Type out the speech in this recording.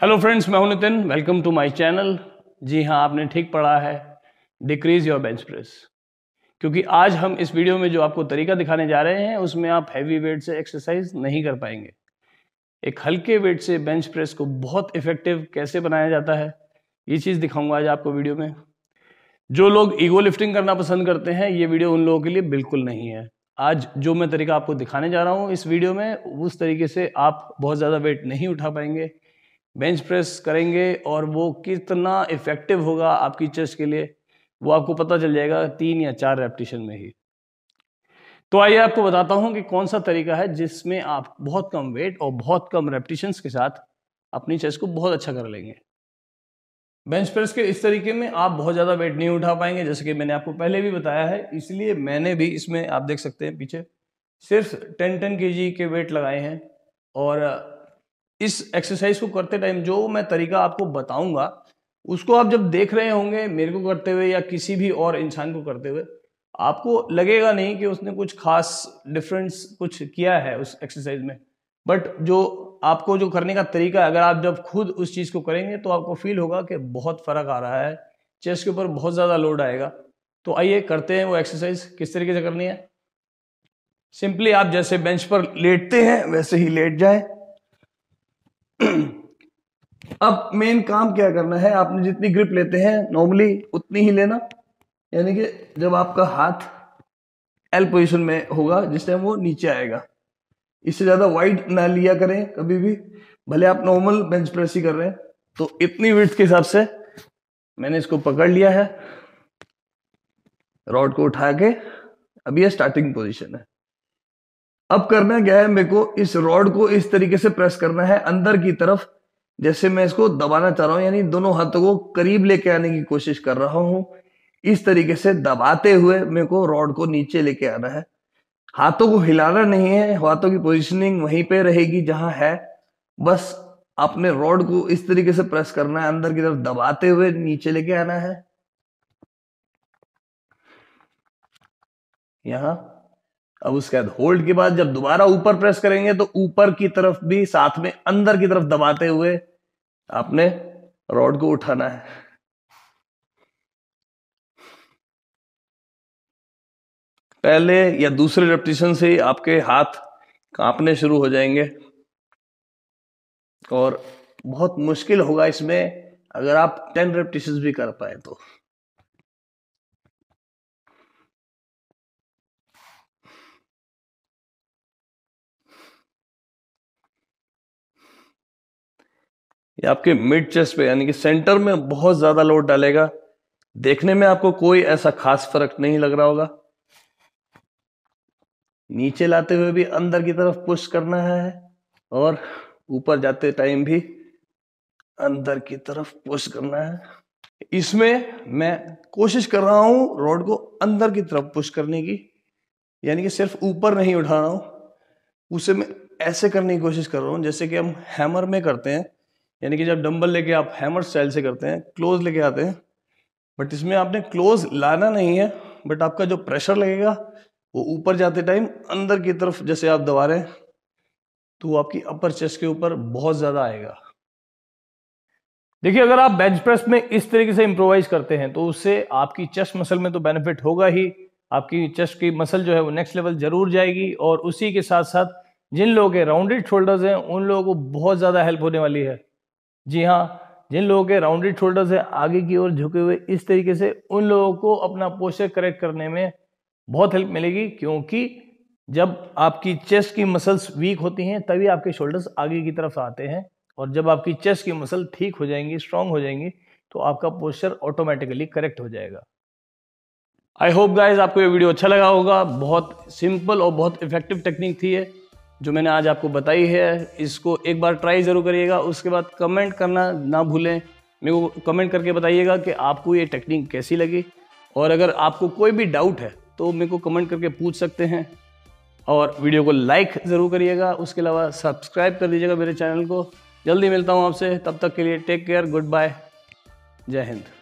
hello friends मैं हूं Nitin welcome to my channel जी हां आपने ठीक पढ़ा है डिक्रीज योर बेंच प्रेस क्योंकि आज हम इस वीडियो में जो आपको तरीका दिखाने जा रहे हैं उसमें आप हैवी वेट से एक्सरसाइज नहीं कर पाएंगे एक हल्के वेट से बेंच प्रेस को बहुत इफेक्टिव कैसे बनाया जाता है ये चीज़ दिखाऊंगा आज आपको वीडियो में जो लोग ईगो लिफ्टिंग करना पसंद करते हैं ये वीडियो उन लोगों के लिए बिल्कुल नहीं है आज जो मैं तरीका आपको दिखाने जा रहा हूँ इस वीडियो में उस तरीके से आप बहुत ज़्यादा वेट नहीं उठा पाएंगे बेंच प्रेस करेंगे और वो कितना इफ़ेक्टिव होगा आपकी चेस्ट के लिए वो आपको पता चल जाएगा तीन या चार रेपटिशन में ही तो आइए आपको बताता हूँ कि कौन सा तरीका है जिसमें आप बहुत कम वेट और बहुत कम रेपटिशंस के साथ अपनी चेस्ट को बहुत अच्छा कर लेंगे बेंच प्रेस के इस तरीके में आप बहुत ज़्यादा वेट नहीं उठा पाएंगे जैसे कि मैंने आपको पहले भी बताया है इसलिए मैंने भी इसमें आप देख सकते हैं पीछे सिर्फ टेन टेन के जी के वेट लगाए हैं और इस एक्सरसाइज को करते टाइम जो मैं तरीका आपको बताऊंगा उसको आप जब देख रहे होंगे मेरे को करते हुए या किसी भी और इंसान को करते हुए आपको लगेगा नहीं कि उसने कुछ खास डिफरेंस कुछ किया है उस एक्सरसाइज में बट जो आपको जो करने का तरीका है अगर आप जब खुद उस चीज़ को करेंगे तो आपको फील होगा कि बहुत फ़र्क आ रहा है चेस्ट के ऊपर बहुत ज़्यादा लोड आएगा तो आइए करते हैं वो एक्सरसाइज किस तरीके से करनी है सिंपली आप जैसे बेंच पर लेटते हैं वैसे ही लेट जाएं अब मेन काम क्या करना है आपने जितनी ग्रिप लेते हैं नॉर्मली उतनी ही लेना यानी कि जब आपका हाथ एल पोजिशन में होगा जिस टाइम वो नीचे आएगा इससे ज़्यादा वाइड ना लिया करें कभी भी भले आप नॉर्मल बेंच प्रेस ही कर रहे हैं तो इतनी विथ के हिसाब से मैंने इसको पकड़ लिया है रॉड को उठा के अभी यह स्टार्टिंग पोजिशन है अब करना क्या है मेरे को इस रॉड को इस तरीके से प्रेस करना है अंदर की तरफ जैसे मैं इसको दबाना चाह रहा हूं यानी दोनों हाथों को करीब लेके आने की कोशिश कर रहा हूं इस तरीके से दबाते हुए मेरे को रॉड को नीचे लेके आना है हाथों को हिलाना नहीं है हाथों की पोजिशनिंग वहीं पे रहेगी जहां है बस आपने रॉड को इस तरीके से प्रेस करना है अंदर की तरफ दबाते हुए नीचे लेके आना है यहां अब उसके बाद होल्ड के बाद जब दोबारा ऊपर प्रेस करेंगे तो ऊपर की तरफ भी साथ में अंदर की तरफ दबाते हुए आपने रॉड को उठाना है पहले या दूसरे रेपिटेशन से ही आपके हाथ कांपने शुरू हो जाएंगे और बहुत मुश्किल होगा इसमें अगर आप टेन रेपिटेशन भी कर पाए तो या आपके मिड चेस्ट पे यानी कि सेंटर में बहुत ज्यादा लोड डालेगा देखने में आपको कोई ऐसा खास फर्क नहीं लग रहा होगा नीचे लाते हुए भी अंदर की तरफ पुश करना है और ऊपर जाते टाइम भी अंदर की तरफ पुश करना है इसमें मैं कोशिश कर रहा हूं रोड को अंदर की तरफ पुश करने की यानी कि सिर्फ ऊपर नहीं उठा रहा हूं उसे मैं ऐसे करने की कोशिश कर रहा हूं जैसे कि हम हैमर में करते हैं यानी कि जब डंबल लेके आप हैमर स्टाइल से करते हैं क्लोज लेके आते हैं बट इसमें आपने क्लोज लाना नहीं है बट आपका जो प्रेशर लगेगा वो ऊपर जाते टाइम अंदर की तरफ जैसे आप दबा रहे हैं तो वो आपकी अपर चेस्ट के ऊपर बहुत ज़्यादा आएगा देखिए अगर आप बेंच प्रेस में इस तरीके से इम्प्रोवाइज करते हैं तो उससे आपकी चेस्ट मसल में तो बेनिफिट होगा ही आपकी चेस्ट की मसल जो है वो नेक्स्ट लेवल जरूर जाएगी और उसी के साथ साथ जिन लोगों के राउंडेड शोल्डर्स हैं उन लोगों को बहुत ज़्यादा हेल्प होने वाली है जी हाँ जिन लोगों के राउंडेड शोल्डर से आगे की ओर झुके हुए इस तरीके से उन लोगों को अपना पोस्चर करेक्ट करने में बहुत हेल्प मिलेगी क्योंकि जब आपकी चेस्ट की मसल्स वीक होती हैं तभी आपके शोल्डर्स आगे की तरफ आते हैं और जब आपकी चेस्ट की मसल ठीक हो जाएंगी स्ट्रांग हो जाएंगी तो आपका पोस्चर ऑटोमेटिकली करेक्ट हो जाएगा आई होप गाइज आपको ये वीडियो अच्छा लगा होगा बहुत सिंपल और बहुत इफेक्टिव टेक्निक थी ये जो मैंने आज आपको बताई है इसको एक बार ट्राई ज़रूर करिएगा उसके बाद कमेंट करना ना भूलें मेरे को कमेंट करके बताइएगा कि आपको ये टेक्निक कैसी लगी और अगर आपको कोई भी डाउट है तो मेरे को कमेंट करके पूछ सकते हैं और वीडियो को लाइक ज़रूर करिएगा उसके अलावा सब्सक्राइब कर दीजिएगा मेरे चैनल को जल्दी मिलता हूँ आपसे तब तक के लिए टेक केयर गुड बाय जय हिंद